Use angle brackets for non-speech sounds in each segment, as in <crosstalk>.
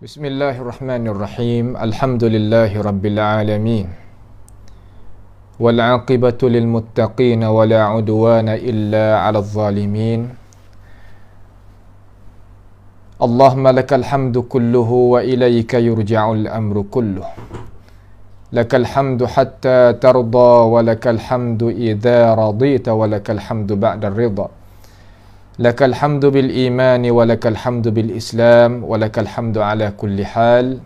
بسم الله الرحمن الرحيم الحمد لله رب العالمين والعاقبة للمتقين ولا عدوان إلا على الظالمين اللهم لك الحمد كله وإليك يرجع الأمر كله لك الحمد حتى ترضى ولك الحمد إذا رضيت ولك الحمد بعد الرضا لك الحمد بالإيمان ولك الحمد بالإسلام ولك الحمد على كل حال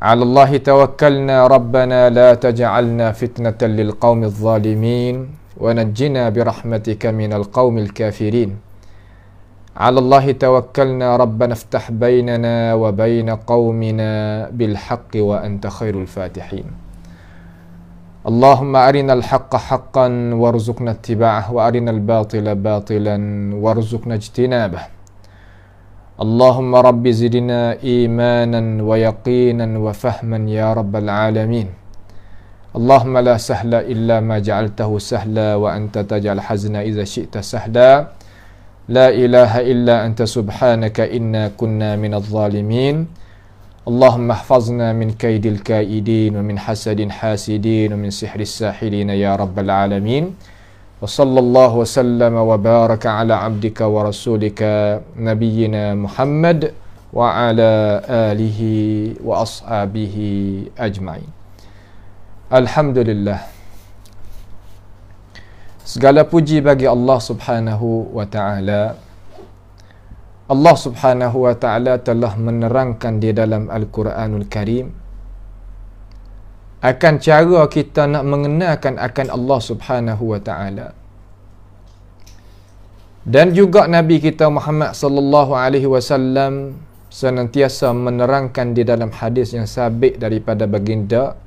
على الله توكلنا ربنا لا تجعلنا فتنة للقوم الظالمين ونجنا برحمتك من القوم الكافرين على الله توكلنا ربنا افتح بيننا وبين قومنا بالحق وأنت خير الفاتحين اللهم أرنا الحق حقا وارزقنا اتباعه وأرنا الباطل باطلا وارزقنا اجتنابه اللهم رب زدنا إيمانا ويقينا وفهما يا رب العالمين اللهم لا سهل إلا ما جعلته سهلا وأنت تجعل حزنا إذا شئت سهلا لا إله إلا أنت سبحانك إنا كنا من الظالمين اللهم احفظنا من كيد الكائدين ومن حسد حاسدين ومن سحر الساحرين يا رب العالمين وصلى الله وسلم وبارك على عبدك ورسولك نبينا محمد وعلى آله وأصحابه أجمعين الحمد لله segala puji bagi Allah subhanahu wa ta'ala Allah Subhanahu wa taala telah menerangkan di dalam Al-Quranul Karim akan cara kita nak mengenakan akan Allah Subhanahu wa taala. Dan juga Nabi kita Muhammad sallallahu alaihi wasallam senantiasa menerangkan di dalam hadis yang sabit daripada baginda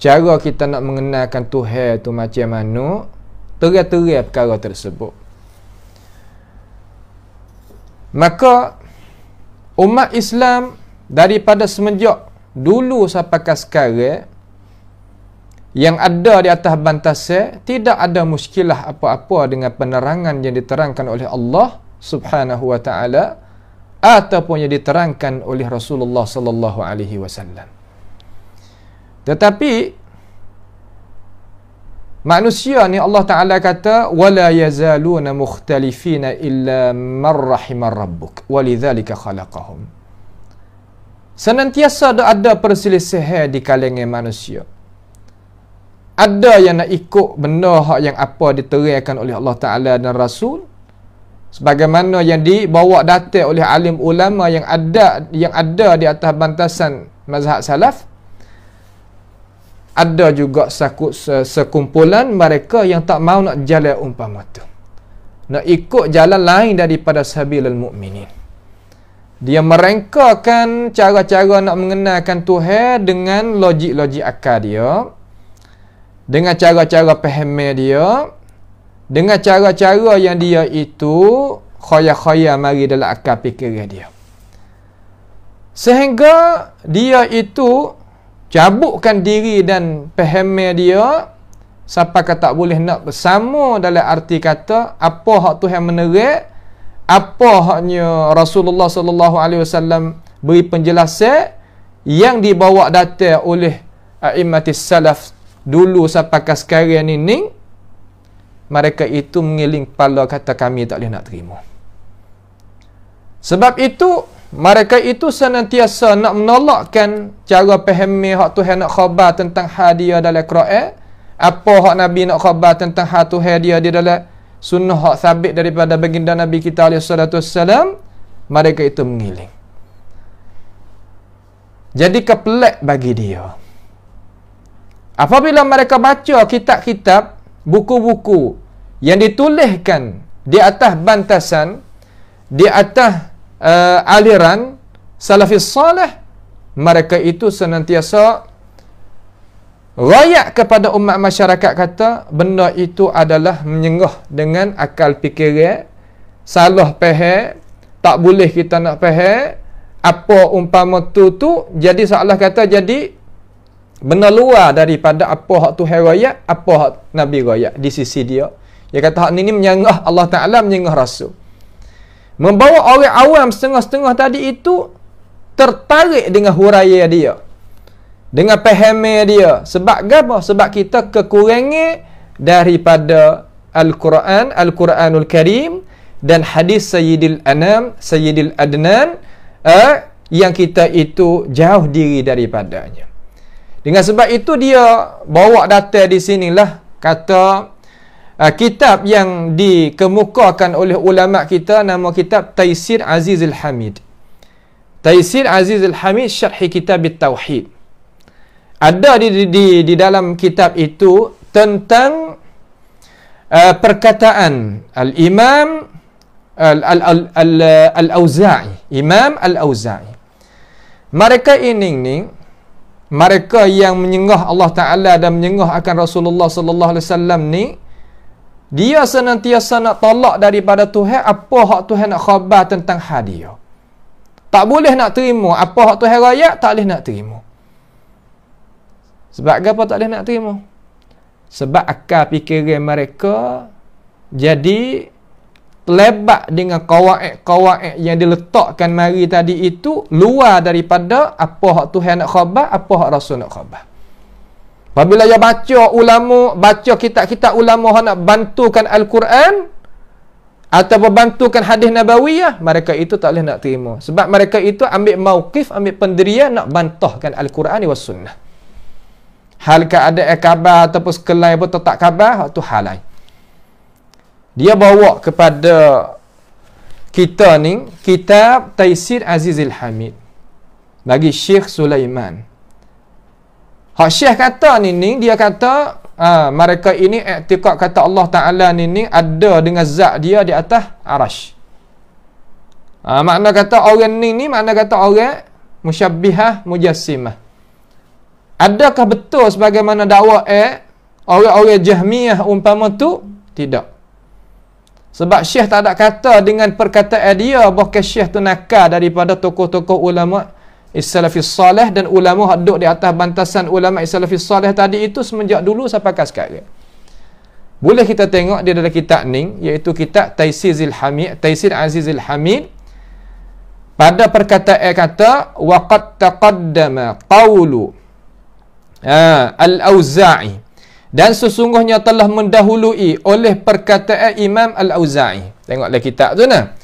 cara kita nak mengenakan Tuhan tu macam mana terang-terang perkara tersebut. Maka umat Islam daripada semenjak dulu sampai ke sekarang yang ada di atas bantasnya tidak ada muskilah apa-apa dengan penerangan yang diterangkan oleh Allah Subhanahu wa taala ataupun yang diterangkan oleh Rasulullah sallallahu alaihi wasallam. Tetapi manusia ni Allah Taala kata wala yazaluna mukhtalifina illa mar rahimar rabbuk walidzalika khalaqahum senantiasa ada, ada perselisihan di kalangan manusia ada yang nak ikut benda hak yang apa diterangkan oleh Allah Taala dan Rasul sebagaimana yang dibawa datang oleh alim ulama yang ada yang ada di atas bantasan mazhab salaf ada juga sakut sekumpulan mereka yang tak mau nak jalan umpama tu nak ikut jalan lain daripada sabilul mukminin dia merengkakan cara-cara nak mengenalkan Tuhan dengan logik-logik akal dia dengan cara-cara faham dia dengan cara-cara yang dia itu khaya-khaya mari dalam akal fikiran dia sehingga dia itu cabutkan diri dan pahamnya dia siapa kata tak boleh nak bersama dalam arti kata apa hak Tuhan menerik apa haknya Rasulullah sallallahu alaihi wasallam beri penjelasan yang dibawa datang oleh a'immatis salaf dulu siapa ke sekarang ini mereka itu mengiling kepala kata kami tak boleh nak terima sebab itu mereka itu senantiasa nak menolakkan cara pahami hak Tuhan nak khabar tentang hadiah dalam Quran apa hak Nabi nak khabar tentang hak Tuhan dia di dalam sunnah hak sabit daripada baginda Nabi kita alaihi salatu wassalam mereka itu mengiling jadi kepelak bagi dia apabila mereka baca kitab-kitab buku-buku yang dituliskan di atas bantasan di atas uh, aliran salafis salih mereka itu senantiasa rayak kepada umat masyarakat kata benda itu adalah menyengah dengan akal fikiran salah pehe tak boleh kita nak pehe apa umpama tu tu jadi seolah kata jadi benda luar daripada apa hak Tuhan rayak apa hak Nabi rayak di sisi dia dia kata hak ni ni menyengah Allah Ta'ala menyengah Rasul Membawa orang awam setengah-setengah tadi itu tertarik dengan huraya dia. Dengan pahami dia. Sebab apa? Sebab kita kekurangan daripada Al-Quran, Al-Quranul Karim dan hadis Sayyidil Anam, Sayyidil Adnan eh, yang kita itu jauh diri daripadanya. Dengan sebab itu dia bawa data di sinilah kata uh, kitab yang dikemukakan oleh ulama kita nama kitab Taisir Azizul Hamid. Taisir Azizul Hamid syarh kitab tauhid. Ada di, di di di dalam kitab itu tentang uh, perkataan al-Imam al-Auza'i, Imam al-Auza'i. Mereka ini ni mereka yang menyengah Allah Taala dan menyengah akan Rasulullah sallallahu alaihi wasallam ni dia senantiasa nak tolak daripada Tuhan apa hak Tuhan nak khabar tentang hadiah. Tak boleh nak terima apa hak Tuhan raya tak boleh nak terima. Sebab apa tak boleh nak terima? Sebab akal fikiran mereka jadi lebat dengan kawaid-kawaid yang diletakkan mari tadi itu luar daripada apa hak Tuhan nak khabar, apa hak Rasul nak khabar. Bila dia baca ulama, baca kitab-kitab ulama yang nak bantukan Al-Quran atau membantukan hadis Nabawi, ya, mereka itu tak boleh nak terima. Sebab mereka itu ambil mawkif, ambil pendirian nak bantahkan Al-Quran dan Sunnah. Hal keadaan eh khabar ataupun sekelai pun tak khabar, itu hal Dia bawa kepada kita ni, kitab Taisir Azizil Hamid. Bagi Syekh Sulaiman. Hak Syekh kata ni ni dia kata ha, mereka ini i'tiqad kata Allah Taala ni ni ada dengan zat dia di atas arasy. Ha, makna kata orang ni ni makna kata orang musyabbihah mujassimah. Adakah betul sebagaimana dakwa eh orang-orang Jahmiyah umpama tu? Tidak. Sebab Syekh tak ada kata dengan perkataan dia bahawa Syekh tu nakal daripada tokoh-tokoh ulama Salafis Salih dan ulama yang duduk di atas bantasan ulama Salafis Salih tadi itu semenjak dulu sampai ke sekarang. Boleh kita tengok dia dalam kitab ni iaitu kitab Zil Hamid, Taisir Azizil Hamid. Pada perkataan kata waqad taqaddama qawlu ha, al-Auza'i dan sesungguhnya telah mendahului oleh perkataan Imam al-Auza'i. Tengoklah kitab tu nah.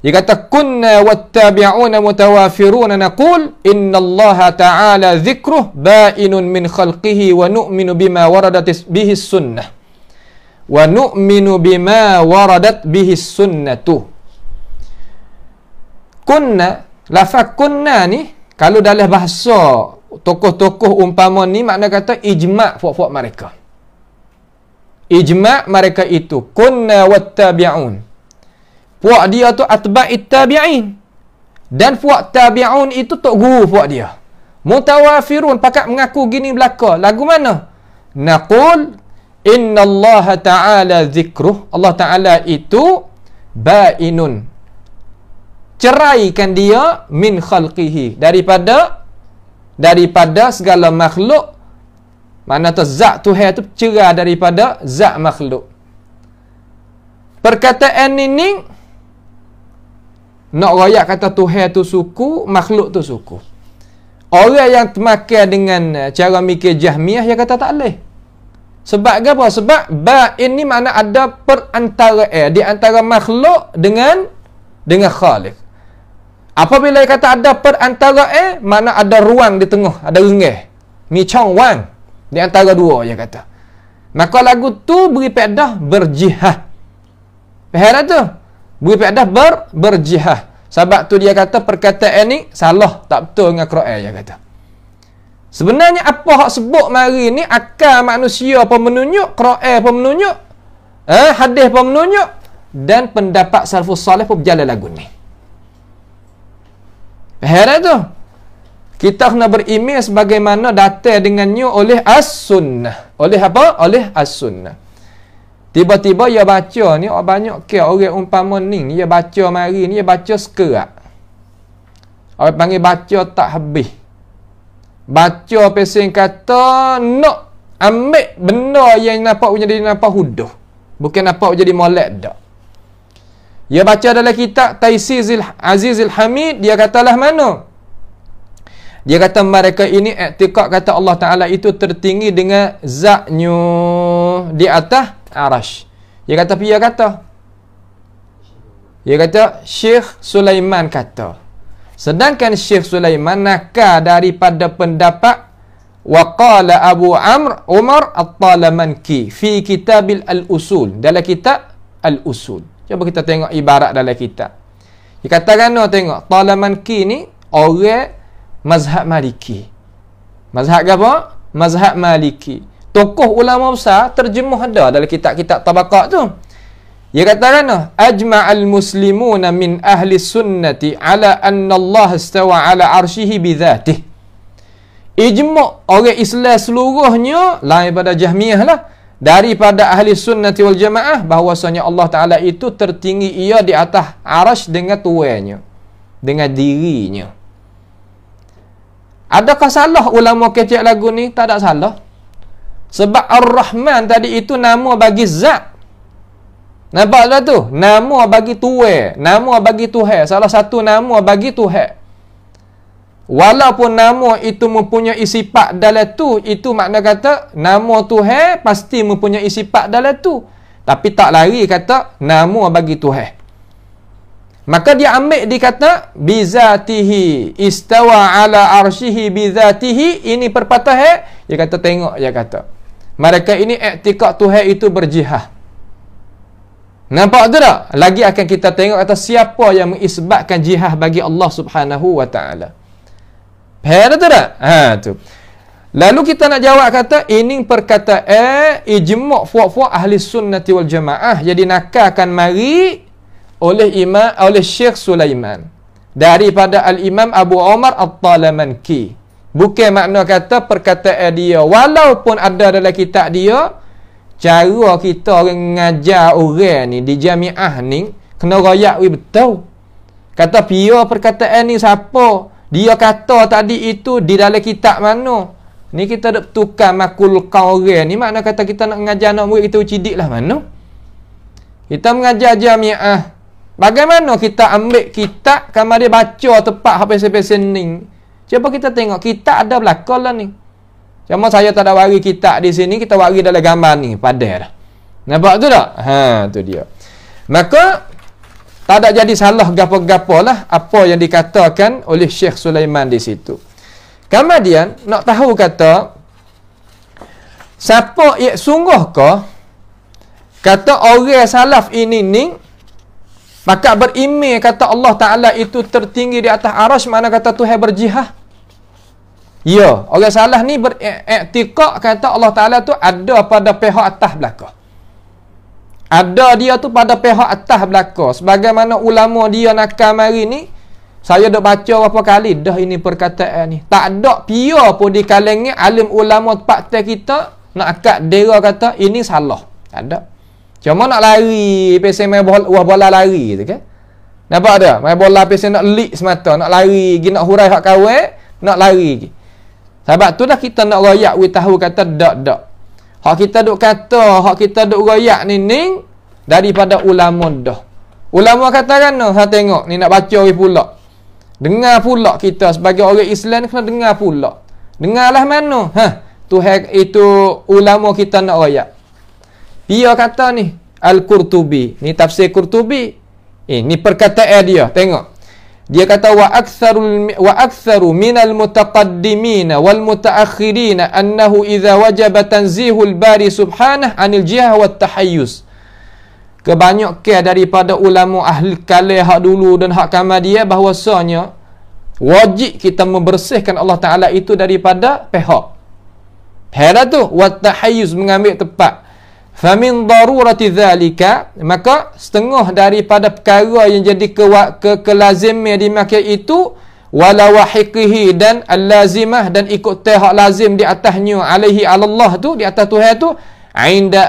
Dia kata kunna wattabi'una mutawafiruna naqul inna Allah ta'ala dhikruh ba'inun min khalqihi wa nu'minu bima waradat bihi sunnah wa nu'minu bima waradat bihi sunnatu kunna lafaz kunna ni kalau dalam bahasa tokoh-tokoh umpama ni makna kata ijma' fuak-fuak mereka ijma' mereka itu kunna wattabi'un Puak dia tu atba'it tabi'in. Dan puak tabi'un itu tok guru puak dia. Mutawafirun pakat mengaku gini belaka. Lagu mana? Naqul inna Allah ta'ala zikruh. Allah ta'ala itu ba'inun. Ceraikan dia min khalqihi. Daripada daripada segala makhluk mana tu zat tuhan tu cerai daripada zak makhluk perkataan ini, ini nak rakyat kata Tuhan tu suku, makhluk tu suku. Orang yang termakan dengan eh, cara mikir jahmiah, dia kata tak boleh. Sebab apa? Sebab ba ini makna ada perantara eh, di antara makhluk dengan dengan khalif. Apabila dia kata ada perantara eh, makna ada ruang di tengah, ada rengih. Mi chong wang. Di antara dua, dia kata. Maka lagu tu beri pedah berjihad. Faham tu? Bui Pi'adah ber, berjihah. Sebab tu dia kata perkataan ni salah. Tak betul dengan Quran dia kata. Sebenarnya apa hak sebut mari ni akal manusia pun menunjuk, Quran pun menunjuk, eh, hadis pun menunjuk dan pendapat salafus salih pun berjalan lagu ni. Faham tu? Kita kena berimej sebagaimana datang dengannya oleh as-sunnah. Oleh apa? Oleh as-sunnah. Tiba-tiba ia baca ni oh, banyak ke orang umpama ni ni baca mari ni ia baca sekerat. Orang panggil baca tak habis. Baca pesen kata nak ambil benda yang nampak jadi nampak huduh. Bukan nampak jadi molek dak. Ia baca dalam kitab Taisizil Azizil Hamid dia katalah mana? Dia kata mereka ini iktikad kata Allah Taala itu tertinggi dengan zatnya di atas Arash. Dia kata apa dia kata? Dia kata Syekh Sulaiman kata. Sedangkan Syekh Sulaiman nakal daripada pendapat wa qala Abu Amr Umar at ki fi kitabil al-usul dalam kitab al-usul. Cuba kita tengok ibarat dalam kitab. Dia kata kan no, tengok Talamanki ni orang mazhab Maliki. Mazhab apa? Mazhab Maliki tokoh ulama besar terjemuh ada dalam kitab-kitab tabaqat tu. Dia kata kan ajma'al muslimuna min ahli sunnati ala anna Allah istawa ala arshihi bi Ijma' orang Islam seluruhnya lain pada Jahmiyah lah daripada ahli sunnati wal jamaah bahwasanya Allah Taala itu tertinggi ia di atas arasy dengan tuannya dengan dirinya. Adakah salah ulama kecil lagu ni? Tak ada salah. Sebab Ar-Rahman tadi itu nama bagi zat. Nampak tak tu? Nama bagi tuwe. Nama bagi tuhe. Salah satu nama bagi tuhe. Walaupun nama itu mempunyai sifat dalam tu, itu makna kata nama tuhe pasti mempunyai sifat dalam tu. Tapi tak lari kata nama bagi tuhe. Maka dia ambil dikata kata bizatihi istawa ala arsyihi bizatihi ini perpatah eh? dia kata tengok dia kata mereka ini iktikad Tuhan itu berjihad. Nampak tu tak? Lagi akan kita tengok atas siapa yang mengisbatkan jihad bagi Allah Subhanahu wa taala. Faham tu tak? Ha tu. Lalu kita nak jawab kata ini perkataan eh, ijma' fuq-fuq ahli sunnati wal jamaah jadi akan mari oleh imam oleh Syekh Sulaiman daripada al-Imam Abu Umar Al talamanki Bukan makna kata perkataan dia Walaupun ada dalam kitab dia Cara kita mengajar orang ni Di jamiah ni Kena rakyat we betul Kata pia perkataan ni siapa Dia kata tadi itu di dalam kitab mana Ni kita nak tukar makul kawren ni Makna kata kita nak mengajar anak murid kita ucidik lah mana Kita mengajar jamiah Bagaimana kita ambil kitab Kamu dia baca tepat habis-habis ni Cuba kita tengok kitab ada belakang lah ni. Cuma saya tak ada wari kitab di sini, kita wari dalam gambar ni, padah dah. Nampak tu tak? Ha, tu dia. Maka tak ada jadi salah gapo-gapo lah apa yang dikatakan oleh Syekh Sulaiman di situ. Kemudian nak tahu kata siapa yang sungguh ke kata orang salaf ini ni maka berimeh kata Allah Ta'ala itu tertinggi di atas arash mana kata Tuhan berjihah Ya, orang salah ni beriktikak e- kata Allah Ta'ala tu ada pada pihak atas belakang. Ada dia tu pada pihak atas belakang. Sebagaimana ulama dia nakal mari ni, saya dah baca berapa kali dah ini perkataan ni. Tak ada pia pun di kalengnya alim ulama tempat kita nak akad dera kata ini salah. Tak ada. Cuma nak lari, pesen main bola, bola lari tu kan. Nampak tak? Main bola pesen nak lick semata, nak lari, nak hurai hak kawai, nak lari. Nak lari. Sebab tu dah kita nak royak we tahu kata dak dak. Hak kita duk kata, hak kita duk royak ni ning daripada ulama dah. Ulama kata kan noh, ha tengok ni nak baca we pula. Dengar pula kita sebagai orang Islam kena dengar pula. Dengarlah mano? Ha, tu itu ulama kita nak royak. Dia kata ni Al-Qurtubi, ni tafsir Qurtubi. Eh, ni perkataan dia, tengok dia kata wa aktsarul wa aktsaru minal mutaqaddimina wal mutaakhirina annahu idza wajaba tanzihul bari subhanahu anil jihah wat tahayyus kebanyakan daripada ulama ahli kala hak dulu dan hak kamadiyah bahwasanya wajib kita membersihkan Allah taala itu daripada pihak pihak tu wat tahayyus mengambil tempat Famin darurati dhalika Maka setengah daripada perkara yang jadi ke, kelazimnya di makyat itu Walawahikihi dan al dan ikut tehak lazim di atasnya Alayhi Allah tu, di atas Tuhan tu Ainda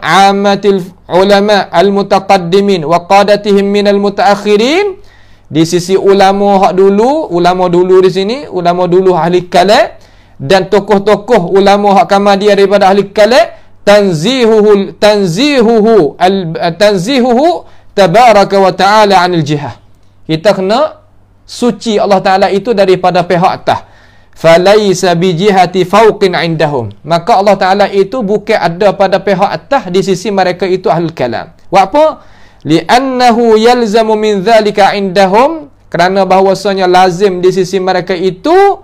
amatil ulama al-mutaqaddimin Wa qadatihim minal mutaakhirin Di sisi ulama hak dulu Ulama dulu di sini Ulama dulu ahli kalak Dan tokoh-tokoh ulama hak kamar daripada ahli kalak tanzihuhu tanzihuhu al, tanzihuhu tabarak wa taala anil jihah kita kena suci Allah taala itu daripada pihak atas falaisa bi jihati fawqin indahum maka Allah taala itu bukan ada pada pihak atas di sisi mereka itu ahlul kalam wa apa li'annahu yalzamu min dhalika indahum kerana bahwasanya lazim di sisi mereka itu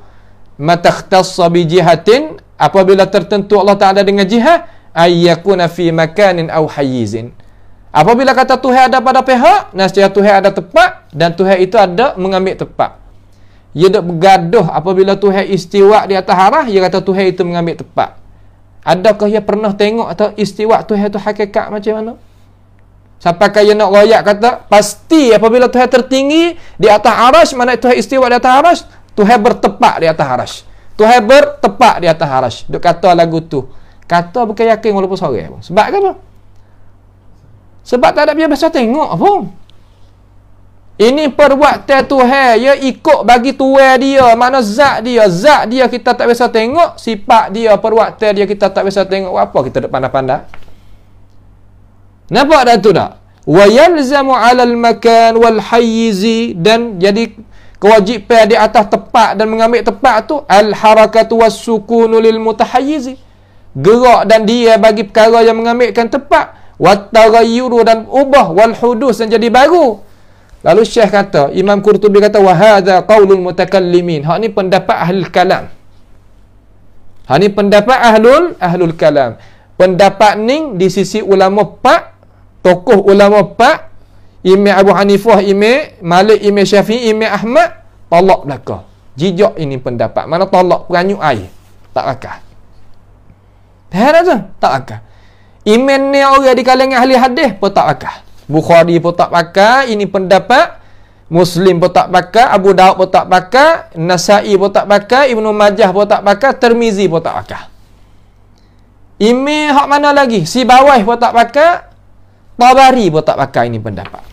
matakhtassa bi jihatin apabila tertentu Allah taala dengan jihad ayyakuna fi makanin aw hayyizin apabila kata tuhan ada pada pihak nescaya tuhan ada tempat dan tuhan itu ada mengambil tempat ia dak bergaduh apabila tuhan istiwa di atas arah ia kata tuhan itu mengambil tempat adakah ia pernah tengok atau istiwa tuhan itu hakikat macam mana Sampai kaya nak royak kata, pasti apabila Tuhan tertinggi di atas aras, mana Tuhan istiwa di atas aras, Tuhan bertepak di atas aras. Tuhan bertepak di atas aras. Duk kata lagu tu. Kata bukan yakin walaupun sore pun. Sebab apa? Sebab tak ada biasa tengok pun. Ini perbuatan Tuhan, ya ikut bagi Tuhan dia, mana zat dia, zat dia kita tak biasa tengok, sifat dia, perbuatan dia kita tak biasa tengok apa kita tak pandang-pandang. Nampak tak tu tak? Wa yalzamu alal makan wal hayyizi dan jadi kewajipan di atas tepat dan mengambil tepat tu al harakatu was sukunu lil mutahayyizi gerak dan dia bagi perkara yang mengambilkan tepat watarayyuru dan ubah wal hudus yang jadi baru lalu syekh kata imam qurtubi kata wa hadza qaulul mutakallimin hak ni pendapat ahli kalam hak ni pendapat ahlul ahlul kalam pendapat ni di sisi ulama pak tokoh ulama pak imam abu hanifah imam malik imam syafi'i imam ahmad tolak belaka jijak ini pendapat mana tolak peranyu air tak rakah Tahan aja. Tak akal. Iman ni orang di kalangan ahli hadis pun tak akal. Bukhari pun tak akal. Ini pendapat. Muslim pun tak akal. Abu Daud pun tak akal. Nasai pun tak akal. Ibn Majah pun tak akal. Termizi pun tak akal. Iman hak mana lagi? Si bawah pun tak akal. Tabari pun tak akal. Ini pendapat.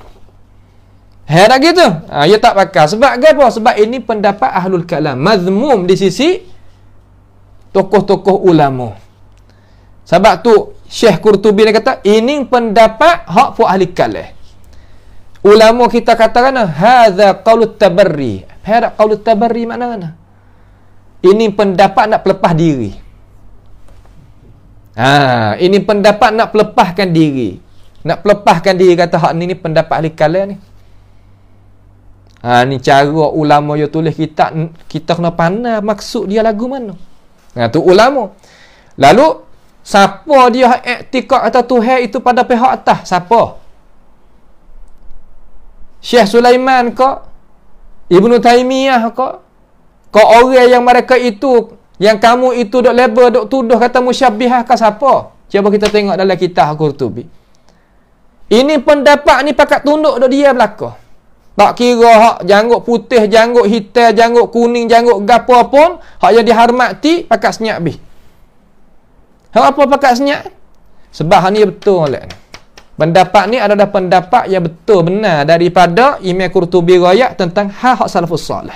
Hei tak gitu? Ha, ya tak akal. Sebab apa? Sebab ini pendapat Ahlul Kalam. Mazmum di sisi tokoh-tokoh ulama. Sebab tu Syekh Qurtubi dia kata ini pendapat hak fu ahli kalah. Ulama kita kata kan hadza qaul tabarri. Hadza qaul tabarri mana. kan? Ini pendapat nak pelepah diri. Ha, ini pendapat nak pelepahkan diri. Nak pelepahkan diri kata hak ni ni pendapat ahli kalah ni. Ha, ni cara ulama yang tulis kita kita kena pandai maksud dia lagu mana. Ha, tu ulama. Lalu Siapa dia iktikad atau Tuhan itu pada pihak atas? Siapa? Syekh Sulaiman ke? Ibnu Taimiyah ke? Ke orang yang mereka itu yang kamu itu dok label dok tuduh kata musyabihah ke siapa? Cuba kita tengok dalam kitab Qurtubi. Ini pendapat ni pakat tunduk dok dia belaka. Tak kira hak janggut putih, janggut hitam, janggut kuning, janggut gapo pun, hak yang dihormati pakat senyap bih. Hal apa pakat senyap? Sebab ni betul lah. Pendapat ni adalah pendapat yang betul benar daripada Imam Qurtubi Rayat tentang hak-hak salafus salih.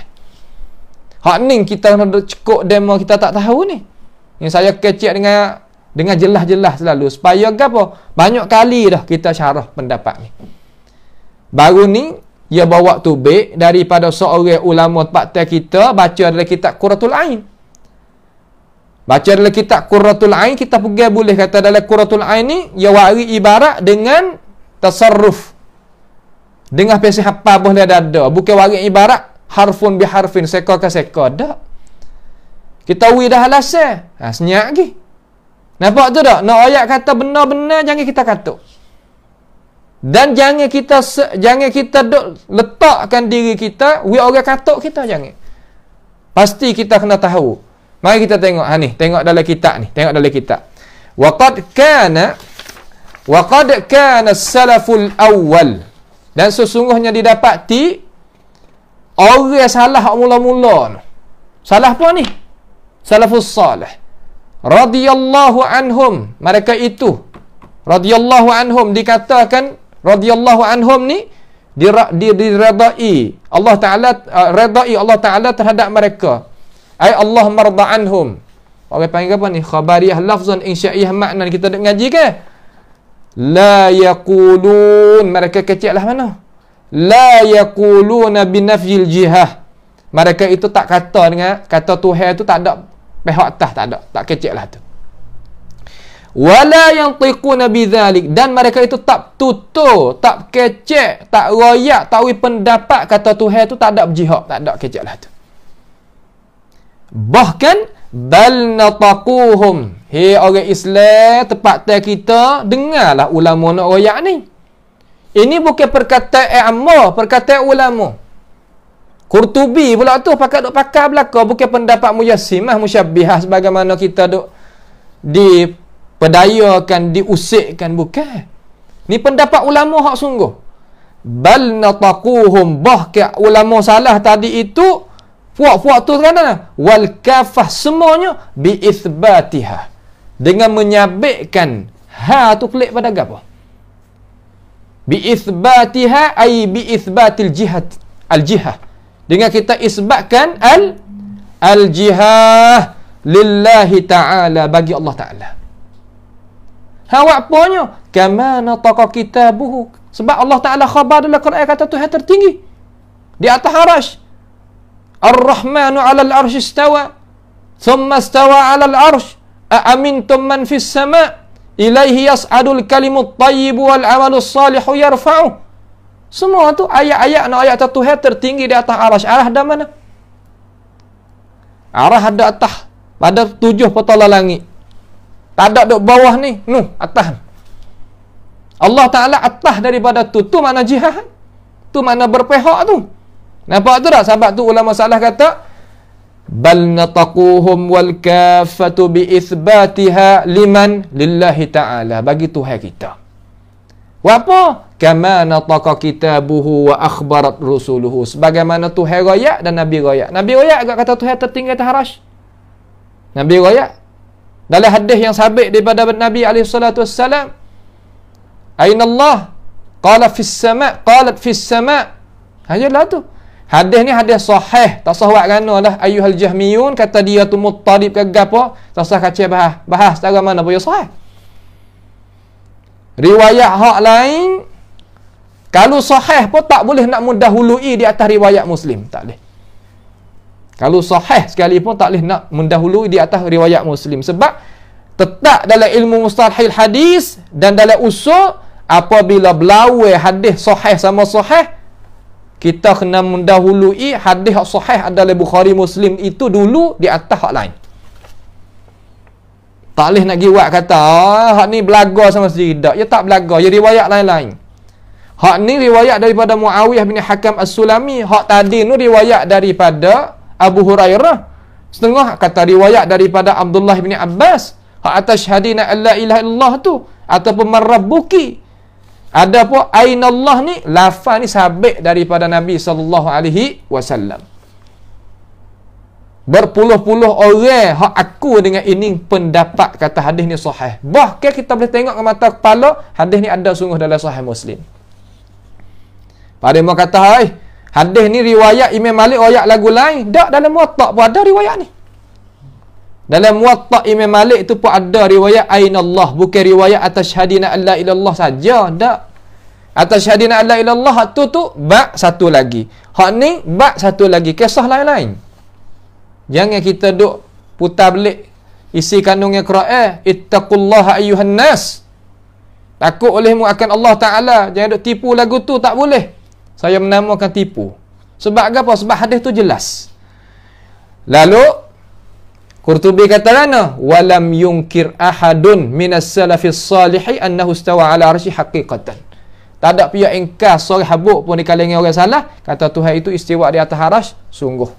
Hak ni kita nak cekuk demo kita tak tahu ni. Yang saya kecik dengan dengan jelas-jelas selalu. Supaya apa? Banyak kali dah kita syarah pendapat ni. Baru ni, ia bawa tubik daripada seorang ulama tempatan kita baca dari kitab Quratul Ain. Baca dalam kitab Quratul Ain kita pergi boleh kata dalam Quratul Ain ni ya wari ibarat dengan tasarruf. Dengan pesi apa boleh ada ada. Bukan wari ibarat harfun bi harfin seka ke seka dak. Kita wui dah alasnya. Ha senyap lagi. Nampak tu dak? Nak ayat kata benar-benar jangan kita kata. Dan jangan kita jangan kita duk letakkan diri kita, we orang katuk kita jangan. Pasti kita kena tahu. Mari kita tengok ha ni, tengok dalam kitab ni, tengok dalam kitab. Waqad kana waqad kana salaful awal Dan sesungguhnya didapati orang yang salah mula-mula Salah apa ni? Salafus salih. Radhiyallahu anhum. Mereka itu. Radhiyallahu anhum. Dikatakan, radhiyallahu anhum ni, dir diridai. Allah Ta'ala, uh, redai Allah Ta'ala terhadap mereka. Ay Allah marda anhum. Orang panggil apa ni? Khabariyah lafzan insya'iyah makna kita nak ngaji ke? La yakulun. Mereka kecil lah mana? La yakuluna binafil jihah. Mereka itu tak kata dengan kata Tuhan itu tak ada pihak tah, tak ada. Tak kecil lah tu. Wala yang tiku Nabi Zalik dan mereka itu tak tutur, tak kecek, tak royak, tak pendapat kata Tuhan itu tak ada berjihad, tak ada kecil lah tu. Bahkan bal nataquhum. Hei orang Islam, tempat kita dengarlah ulama nak royak ni. Ini bukan perkataan eh, ama, perkataan ulama. Qurtubi pula tu pakat duk pakar belaka bukan pendapat mujassimah musyabbihah sebagaimana kita duk dipedayakan diusikkan bukan ni pendapat ulama hak sungguh bal nataquhum bahkan ulama salah tadi itu Fuak-fuak tu kanan Wal kafah semuanya Bi isbatiha Dengan menyabitkan Ha tu klik pada gapo Bi isbatiha ai bi isbatil jihad Al jihad Dengan kita isbatkan Al Al jihad Lillahi ta'ala Bagi Allah ta'ala Ha wakponya Kama nataka kitabuhu Sebab Allah ta'ala khabar dalam Quran Kata tu yang tertinggi Di atas harash Ar-Rahmanu 'ala al-'arsy istawa thumma istawa 'ala al-'arsy a'amintum man fis sama' ilaihi yas'adul kalimut thayyib wal 'amalus salih yarfa'u semua tu ayat-ayat na ayat satu ayat tertinggi di atas arasy arah ada mana arah ada atas pada tujuh petala langit tak ada dok bawah ni nuh atas Allah Ta'ala atas daripada tu tu mana jihad tu mana berpehak tu Nampak tu tak? Sahabat tu ulama salah kata bal nataquhum wal kaffatu bi ithbatiha liman lillahi ta'ala bagi Tuhan kita. Wa apa? Kama nataqa kitabuhu wa akhbarat rusuluhu. Sebagaimana Tuhan raya dan Nabi raya. Nabi raya agak kata Tuhan tertinggal atas haraj. Nabi raya. Dalam hadis yang sabit daripada Nabi alaihi salatu wassalam Aina Allah qala fis sama qalat fis sama. Hayalah tu. Hadis ni hadis sahih. Tak sah buat kena lah. Ayuhal jahmiyun. Kata dia tu muttadib ke gapa. Tak sah kacau bahas. Bahas secara mana pun sahih. Riwayat hak lain. Kalau sahih pun tak boleh nak mendahului di atas riwayat Muslim. Tak boleh. Kalau sahih sekali pun tak boleh nak mendahului di atas riwayat Muslim. Sebab tetap dalam ilmu mustahil hadis dan dalam usul apabila belawai hadis sahih sama sahih kita kena mendahului hadis yang sahih adalah Bukhari Muslim itu dulu di atas hak lain. Tak boleh nak giwat kata, ah, hak ni belagar sama sekali Tak, ya tak belagar. Ya riwayat lain-lain. Hak ni riwayat daripada Muawiyah bin Hakam As-Sulami. Hak tadi ni riwayat daripada Abu Hurairah. Setengah kata riwayat daripada Abdullah bin Abbas. Hak atas hadina Allah ilah illallah tu. Ataupun marrabbuki. Ada pun Ainallah ni lafa ni sabit daripada Nabi saw. Berpuluh-puluh orang hak aku dengan ini pendapat kata hadis ni sahih. Bahkan kita boleh tengok ke mata kepala hadis ni ada sungguh dalam sahih Muslim. Padahal mau kata hai, hadis ni riwayat Imam Malik oyak lagu lain, dak dalam muatak pun ada riwayat ni. Dalam Muwatta Imam Malik tu pun ada riwayat Allah bukan riwayat atas hadina Allah alla Allah saja dak. Atas syahadina alla ilallah tu tu bab satu lagi. Hak ni bab satu lagi kisah lain-lain. Jangan kita duk putar balik isi kandungnya Quran eh, ittaqullaha ayuhan nas. Takut olehmu akan Allah Taala. Jangan duk tipu lagu tu tak boleh. Saya menamakan tipu. Sebab apa? Sebab hadis tu jelas. Lalu Qurtubi kata mana? Walam yungkir ahadun minas salafis salihi annahu stawa ala arsi haqiqatan. Tak ada pihak engkar seorang habuk pun di kalangan orang salah kata Tuhan itu istiwa di atas arasy sungguh.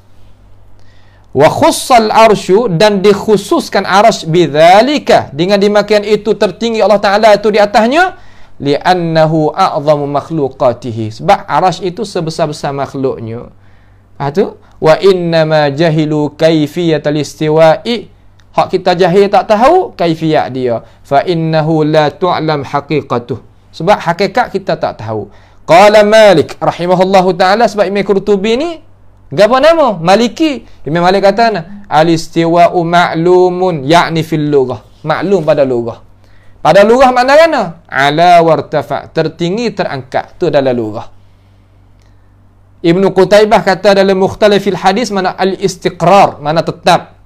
Wa khussal arsyu dan dikhususkan arasy bidzalika dengan demikian itu tertinggi Allah Taala itu di atasnya li'annahu a'zamu makhluqatihi sebab arasy itu sebesar-besar makhluknya. Ha tu wa innama jahilu kaifiyatal istiwa'i hak kita jahil tak tahu kaifiat dia fa innahu la tu'lam haqiqatuh sebab hakikat kita tak tahu qala malik rahimahullahu taala sebab imam qurtubi ni gapo nama maliki imam malik kata al istiwa'u ma'lumun yakni fil lughah maklum pada lughah pada lughah mana kena ala wartafa tertinggi terangkat tu adalah lughah Ibn Qutaibah kata dalam mukhtalifil hadis mana al-istiqrar, mana tetap.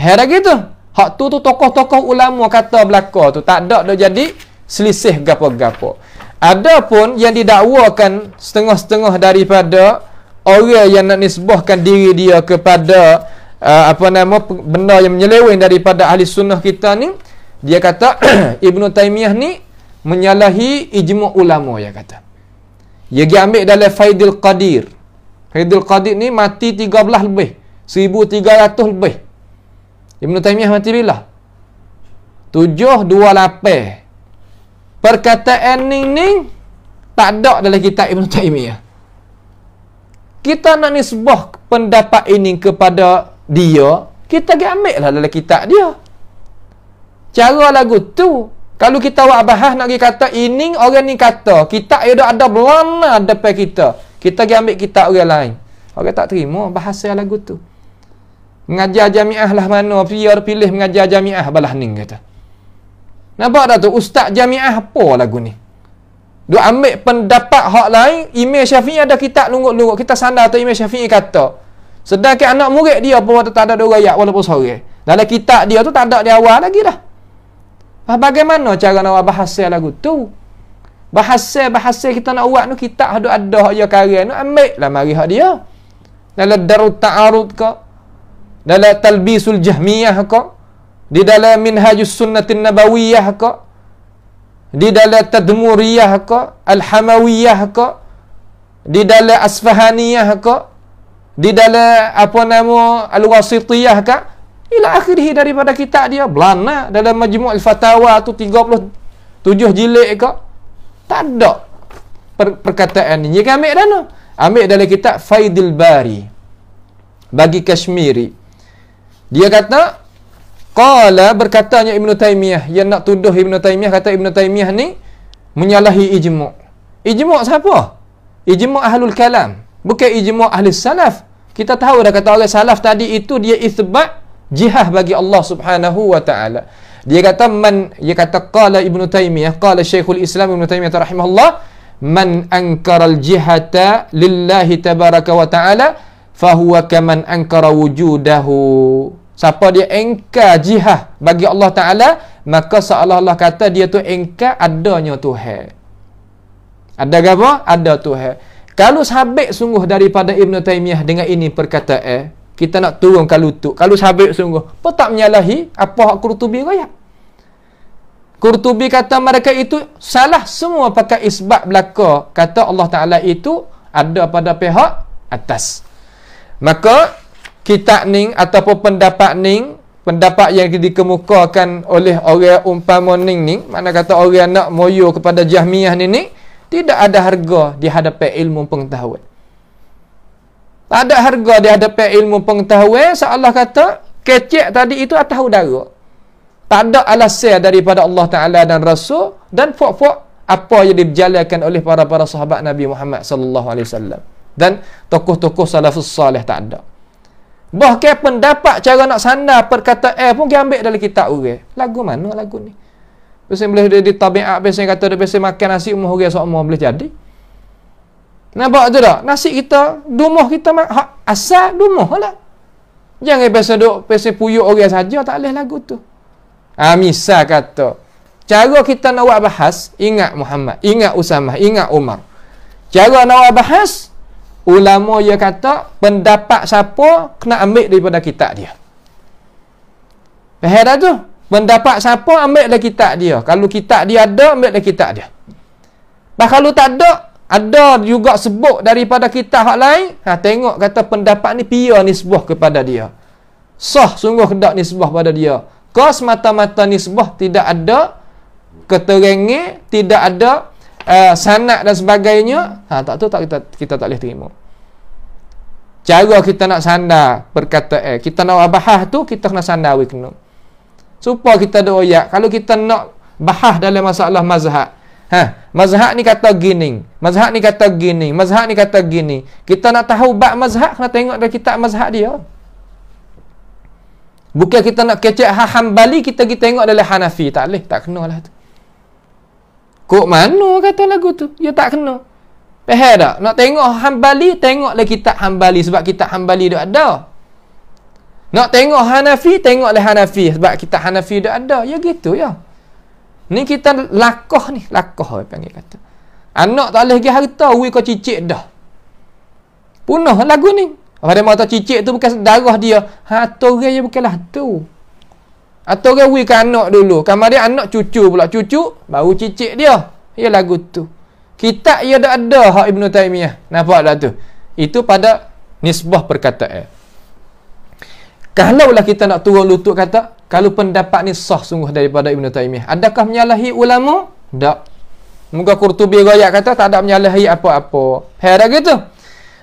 Hera gitu. Hak tu tu tokoh-tokoh ulama kata belaka tu tak ada dah jadi selisih gapo-gapo. Adapun yang didakwakan setengah-setengah daripada orang yang nak nisbahkan diri dia kepada uh, apa nama benda yang menyeleweng daripada ahli sunnah kita ni, dia kata <clears throat> Ibn Taimiyah ni menyalahi ijma ulama ya kata. Ia pergi ambil dalam Faidil Qadir Faidil Qadir ni mati 13 lebih 1300 lebih Ibn Taymiyah mati bila? 728 Perkataan ning ning Tak ada dalam kitab Ibn Taymiyah Kita nak nisbah pendapat ini kepada dia Kita pergi ambil lah dalam kitab dia Cara lagu tu kalau kita awak bahas nak pergi kata ini orang ni kata, kita ada ada belama depan kita. Kita pergi ambil kitab orang lain. Orang tak terima bahasa lagu tu. Mengajar jamiah lah mana, biar pilih mengajar jamiah balah ning kata. Nampak tak tu? Ustaz jamiah apa lagu ni? Dia ambil pendapat hak lain, Imam Syafi'i ada kitab lungguk-lungguk. Kita sandar tu Imam Syafi'i kata. Sedangkan anak murid dia pun tak ada dua rakyat walaupun sore. Dalam kitab dia tu tak ada di awal lagi dah. Ah, bagaimana cara nak buat bahasa lagu tu? Bahasa-bahasa kita nak buat ni, kita ada ada yang karya ni, ambil lah mari hak dia. Dalam darut ta'arud ke? Dalam talbisul jahmiyah ke? Di dalam minhajus sunnatin nabawiyah ke? Di dalam tadmuriyah ke? Alhamawiyah ke? Di dalam asfahaniyah ke? Di dalam apa nama al-wasitiyah ke? ila akhirih daripada kita dia belana dalam majmu' al-fatawa tu 37 jilid ke tak ada per perkataan ni jangan ambil dana ambil dalam kitab Faidil Bari bagi Kashmiri dia kata qala berkatanya Ibn Taymiyah yang nak tuduh Ibn Taymiyah kata Ibn Taymiyah ni menyalahi ijmu' ijmu' siapa? ijmu' ahlul kalam bukan ijmu' ahli salaf kita tahu dah kata oleh salaf tadi itu dia isbat jihad bagi Allah Subhanahu wa taala. Dia kata man dia kata qala Ibnu Taimiyah qala Syekhul Islam Ibnu Taimiyah rahimahullah man ankara al jihata lillahi tabaraka wa taala fa huwa kaman ankara wujudahu. Siapa dia engkar jihad bagi Allah taala maka seolah-olah kata dia tu engkar adanya Tuhan. Ada apa? Ada Tuhan. Kalau sahabat sungguh daripada Ibn Taymiyah dengan ini perkataan, eh, kita nak turun kalau lutut kalau sabit sungguh apa tak menyalahi apa hak kurtubi raya kurtubi kata mereka itu salah semua pakai isbat belaka kata Allah Ta'ala itu ada pada pihak atas maka kita ning ataupun pendapat ning, pendapat yang dikemukakan oleh orang umpama ning ning mana kata orang nak moyo kepada Jahmiyah ni ni tidak ada harga di hadapan ilmu pengetahuan ada harga dia ada pe ilmu pengetahuan Allah kata kecek tadi itu atas udara tak ada alasan daripada Allah taala dan rasul dan fuk-fuk apa yang dijalankan oleh para-para sahabat Nabi Muhammad sallallahu alaihi wasallam dan tokoh-tokoh salafus salih tak ada bahkan pendapat cara nak sanda perkataan eh pun dia ambil dari kitab orang lagu mana lagu ni Biasanya boleh di, di tabiat, biasanya kata dia biasanya makan nasi umur orang seumur boleh jadi. Nampak tu tak? Nasi kita, dumuh kita mak asal dumuh lah. Jangan pasal duk, pasal puyuk orang saja tak boleh lagu tu. Ha, misal kata, cara kita nak buat bahas, ingat Muhammad, ingat Usamah, ingat Umar. Cara nak buat bahas, ulama dia kata, pendapat siapa kena ambil daripada kitab dia. Faham tu? Pendapat siapa ambil dari kitab dia. Kalau kitab dia ada, ambil dari kitab dia. Bah kalau tak ada, ada juga sebut daripada kita hak lain ha tengok kata pendapat ni pia ni sebuah kepada dia sah sungguh kedak ni sebuah pada dia Kos mata mata ni sebuah tidak ada keterengik tidak ada uh, eh, sanak dan sebagainya ha tak tu tak kita kita tak boleh terima cara kita nak sanda berkata eh kita nak bahas tu kita kena sanda wikno supaya kita doyak kalau kita nak bahas dalam masalah mazhab Ha, mazhab ni kata gini, mazhab ni kata gini, mazhab ni kata gini. Kita nak tahu bab mazhab kena tengok dalam kitab mazhab dia. Bukan kita nak kecek hak Hambali kita pergi tengok dalam Hanafi, tak leh, tak lah tu. Kok mana kata lagu tu? Ya tak kena. Faham tak? Nak tengok Hambali, tengoklah kitab Hambali sebab kitab Hambali dia ada. Nak tengok Hanafi, tengoklah Hanafi sebab kitab Hanafi dia ada. Ya gitu ya. Ni kita lakah ni, lakah orang panggil kata. Anak tak boleh pergi harta, ui kau cicit dah. Punah lagu ni. Pada mata cicit tu bukan darah dia. Ha, orang yang bukanlah tu. Atau orang ui kan anak dulu. Kamu dia anak cucu pula. Cucu, baru cicit dia. Ya lagu tu. Kitab ia ya dah ada hak Ibn Taymiyah. Nampaklah tu. Itu pada nisbah perkataan. Kalaulah kita nak turun lutut kata, kalau pendapat ni sah sungguh daripada Ibn Taymiyah adakah menyalahi ulama? tak muka kurtubi rakyat kata tak ada menyalahi apa-apa hera gitu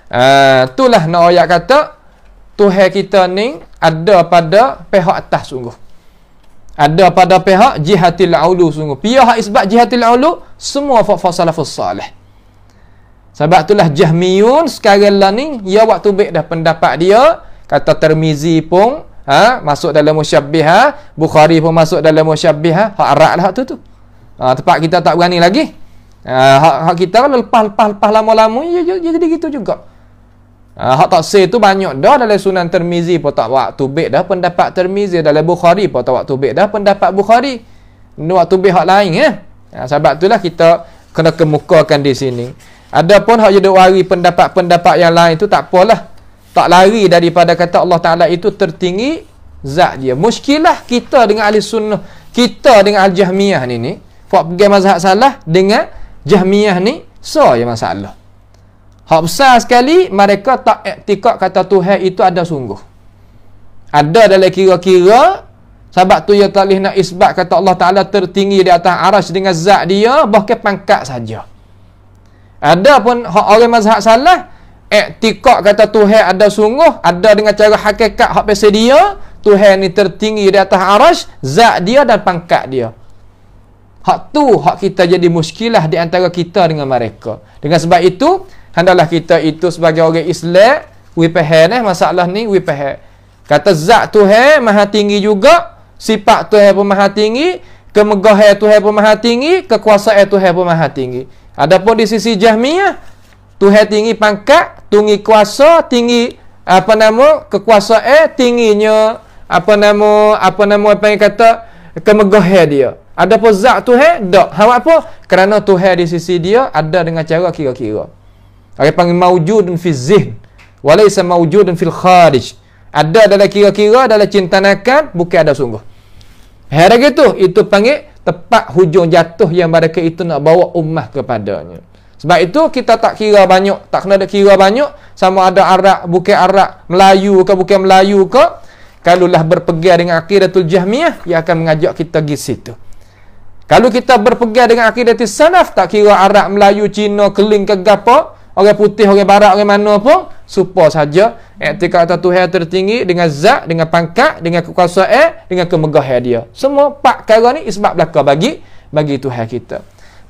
ah, itulah uh, nak rakyat kata Tuhan kita ni ada pada pihak atas sungguh ada pada pihak jihatil aulu sungguh pihak isbat jihatil aulu semua fa'fa salafus salih sebab itulah jahmiun sekarang lah ni ya waktu baik dah pendapat dia kata termizi pun ha? masuk dalam musyabbih ha? Bukhari pun masuk dalam musyabbih ha? hak arak lah hak tu tu ha, tempat kita tak berani lagi ha, hak, hak kita kan lepas lepas lepas lama-lama ya, ya, ya, jadi gitu juga ha, hak taksir tu banyak dah dalam sunan termizi pun tak waktu baik dah pendapat termizi dalam Bukhari pun tak waktu baik dah pendapat Bukhari waktu baik hak lain ya? Ha, sebab itulah kita kena kemukakan di sini Adapun hak jadi wari pendapat-pendapat yang lain tu tak apalah tak lari daripada kata Allah Ta'ala itu tertinggi zat dia. Muskilah kita dengan ahli sunnah, kita dengan ahli jahmiah ni ni, buat pergi mazhab salah dengan jahmiah ni, so je masalah. Hak besar sekali, mereka tak iktikak kata Tuhan itu ada sungguh. Ada dalam kira-kira, sebab tu ya talih nak isbat kata Allah Ta'ala tertinggi di atas aras dengan zat dia, bahkan pangkat saja. Ada pun hak orang mazhab salah, Iktikad kata Tuhan ada sungguh Ada dengan cara hakikat Hak pasal dia Tuhan ni tertinggi di atas arash Zat dia dan pangkat dia Hak tu hak kita jadi muskilah Di antara kita dengan mereka Dengan sebab itu Handalah kita itu sebagai orang Islam Wipahan eh masalah ni Wipahan Kata zat Tuhan maha tinggi juga Sifat Tuhan pun maha tinggi Kemegahan Tuhan pun maha tinggi Kekuasaan Tuhan pun maha tinggi Adapun di sisi Jahmiyah Tuhan tinggi pangkat, tinggi kuasa, tinggi apa nama kekuasaan eh, tingginya apa nama apa nama apa yang kata kemegahan dia. Ada pun zak Tuhan? Tak. Hawa apa? Kerana Tuhan di sisi dia ada dengan cara kira-kira. Orang panggil maujud dan fi zihn. Walaysa maujud dan fil kharij. Ada dalam kira-kira, dalam cintanakan, bukan ada sungguh. Hari itu, itu panggil tepat hujung jatuh yang mereka itu nak bawa ummah kepadanya. Sebab itu kita tak kira banyak, tak kena ada kira banyak sama ada Arab, bukan Arab, Melayu ke bukan Melayu ke. Kalau lah berpegang dengan akidatul Jahmiyah, ia akan mengajak kita pergi situ. Kalau kita berpegang dengan akidatul Sanaf, tak kira Arab, Melayu, Cina, Keling ke gapo, orang putih, orang barat, orang mana pun, supa saja etika atau Tuhan tertinggi dengan zat, dengan pangkat, dengan kekuasaan, dengan kemegahan dia. Semua pak perkara ni isbab belaka bagi bagi Tuhan kita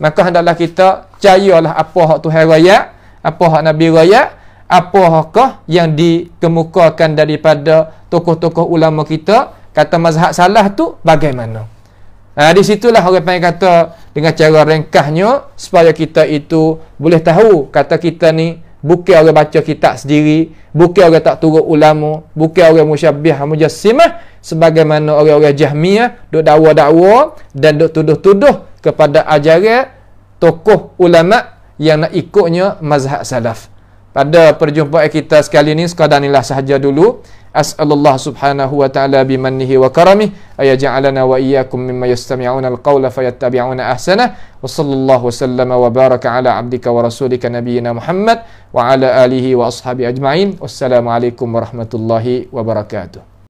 maka hendaklah kita percayalah apa hak Tuhan raya, apa hak Nabi raya, apa hak yang dikemukakan daripada tokoh-tokoh ulama kita kata mazhab salah tu bagaimana. Ha, di situlah orang panggil kata dengan cara ringkasnya supaya kita itu boleh tahu kata kita ni bukan orang baca kitab sendiri, bukan orang tak turut ulama, bukan orang musyabbih mujassimah sebagaimana orang-orang Jahmiyah duk dakwa-dakwa dan duk tuduh-tuduh kepada ajaran tokoh ulama yang nak ikutnya mazhab salaf. Pada perjumpaan kita sekali ini sekadar inilah sahaja dulu. As'alullah subhanahu wa ta'ala bimannihi wa karamih Ayaja'alana wa iyakum mimma yustami'una al-qawla fayattabi'una ahsana Wa sallallahu wa sallama wa baraka ala abdika wa rasulika nabiyina Muhammad Wa ala alihi wa ashabi ajma'in Wassalamualaikum warahmatullahi wabarakatuh